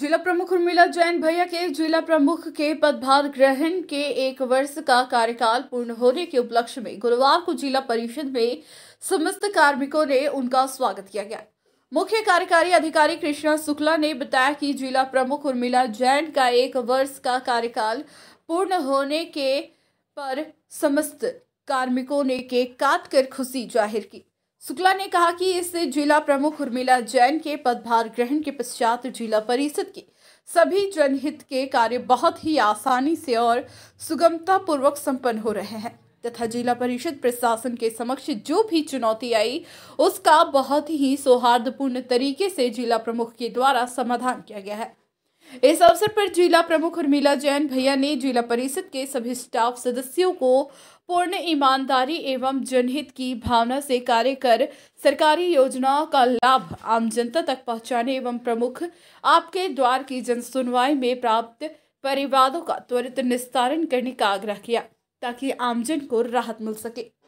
जिला प्रमुख उर्मिला जैन भैया के जिला प्रमुख के पदभार ग्रहण के एक वर्ष का कार्यकाल पूर्ण होने के उपलक्ष्य में गुरुवार को जिला परिषद में समस्त कार्मिकों ने उनका स्वागत किया गया मुख्य कार्यकारी अधिकारी कृष्णा शुक्ला ने बताया कि जिला प्रमुख उर्मिला जैन का एक वर्ष का कार्यकाल पूर्ण होने के पर समस्त कार्मिकों ने केक काट कर खुशी जाहिर की शुक्ला ने कहा कि इस जिला प्रमुख उर्मिला जैन के पदभार ग्रहण के पश्चात जिला परिषद के सभी जनहित के कार्य बहुत ही आसानी से और सुगमतापूर्वक संपन्न हो रहे हैं तथा जिला परिषद प्रशासन के समक्ष जो भी चुनौती आई उसका बहुत ही सौहार्दपूर्ण तरीके से जिला प्रमुख के द्वारा समाधान किया गया है इस अवसर पर जिला प्रमुख उर्मिला जैन भैया ने जिला परिषद के सभी स्टाफ सदस्यों को पूर्ण ईमानदारी एवं जनहित की भावना से कार्य कर सरकारी योजनाओं का लाभ आम जनता तक पहुंचाने एवं प्रमुख आपके द्वार की जन सुनवाई में प्राप्त परिवादों का त्वरित निस्तारण करने का आग्रह किया ताकि आमजन को राहत मिल सके